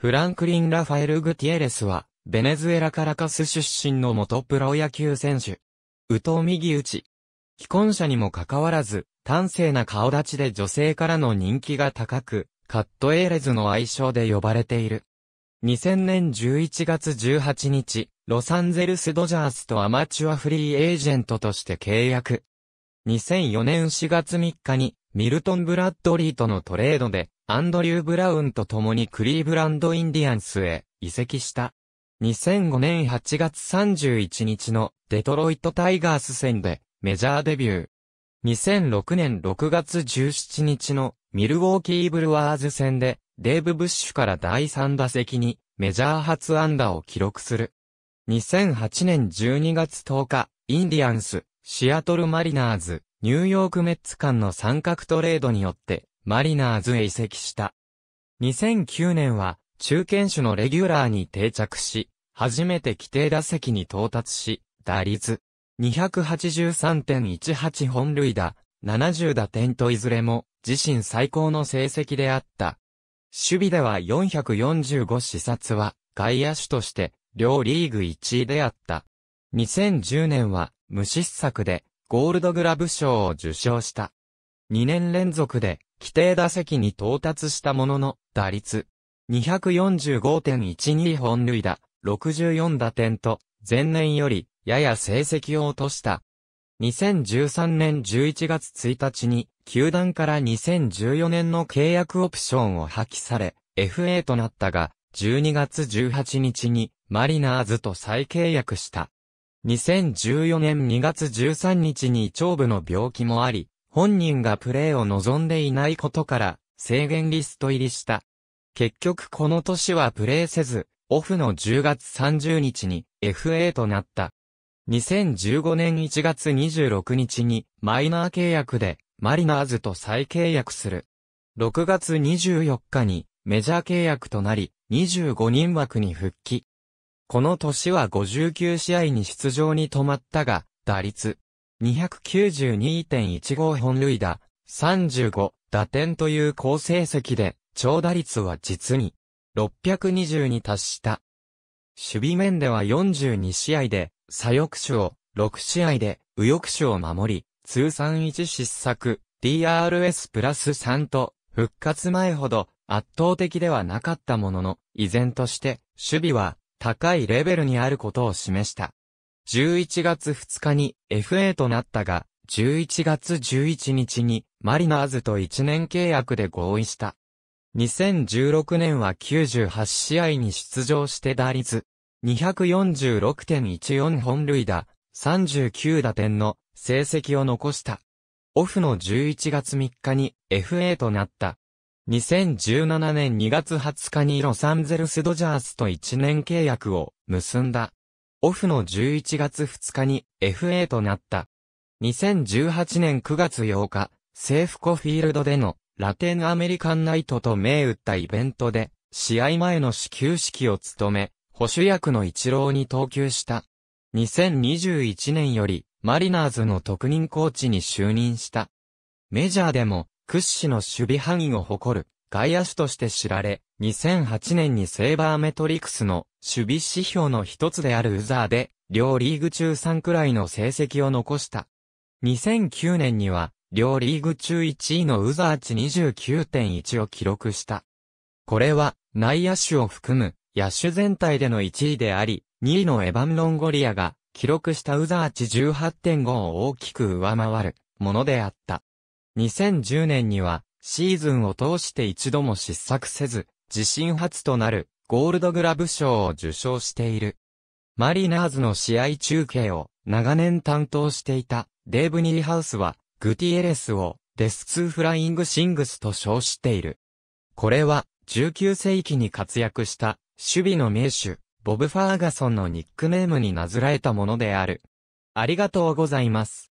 フランクリン・ラファエル・グティエレスは、ベネズエラ・カラカス出身の元プロ野球選手。ウ投右打ち。既婚者にもかかわらず、端正な顔立ちで女性からの人気が高く、カットエーレズの愛称で呼ばれている。2000年11月18日、ロサンゼルスドジャースとアマチュアフリーエージェントとして契約。2004年4月3日に、ミルトン・ブラッドリーとのトレードで、アンドリュー・ブラウンと共にクリーブランド・インディアンスへ移籍した。2005年8月31日のデトロイト・タイガース戦でメジャーデビュー。2006年6月17日のミルウォーキー・ブルワーズ戦でデーブ・ブッシュから第3打席にメジャー初安打を記録する。2008年12月10日、インディアンス、シアトルマリナーズ、ニューヨークメッツ間の三角トレードによって、マリナーズへ移籍した。2009年は、中堅種のレギュラーに定着し、初めて規定打席に到達し、打率283.18本塁打、70打点といずれも自身最高の成績であった。守備では445視察は外野手として両リーグ1位であった。2010年は無失策でゴールドグラブ賞を受賞した。2年連続で規定打席に到達したものの、打率245.12本塁打、64打点と、前年よりやや成績を落とした。2013年11月1日に、球団から2014年の契約オプションを破棄され、FA となったが、12月18日にマリナーズと再契約した。2014年2月13日に腸部の病気もあり、本人がプレーを望んでいないことから、制限リスト入りした。結局この年はプレーせず、オフの10月30日に FA となった。2015年1月26日にマイナー契約でマリナーズと再契約する。6月24日にメジャー契約となり、25人枠に復帰。この年は59試合に出場に止まったが、打率292.15本塁打、35打点という高成績で、長打率は実に620に達した。守備面では42試合で、左翼手を6試合で右翼手を守り、通算1失策、DRS プラス3と、復活前ほど圧倒的ではなかったものの、依然として、守備は高いレベルにあることを示した。11月2日に FA となったが、11月11日にマリナーズと1年契約で合意した。2016年は98試合に出場して打率246.14本塁打、39打点の成績を残した。オフの11月3日に FA となった。2017年2月20日にロサンゼルスドジャースと1年契約を結んだ。オフの11月2日に FA となった。2018年9月8日、セーフコフィールドでのラテンアメリカンナイトと銘打ったイベントで、試合前の始球式を務め、保守役の一郎に投球した。2021年より、マリナーズの特任コーチに就任した。メジャーでも、屈指の守備範囲を誇る、外野手として知られ、2008年にセーバーメトリクスの守備指標の一つであるウザーで、両リーグ中3くらいの成績を残した。2009年には、両リーグ中1位のウザーチ29.1を記録した。これは、内野手を含む、野手全体での1位であり、2位のエヴァン・ロンゴリアが、記録したウザーチ18.5を大きく上回る、ものであった。2010年には、シーズンを通して一度も失策せず、自身初となる、ゴールドグラブ賞を受賞している。マリナーズの試合中継を長年担当していたデーブ・ニーハウスはグティエレスをデスツーフライングシングスと称している。これは19世紀に活躍した守備の名手、ボブ・ファーガソンのニックネームになずらえたものである。ありがとうございます。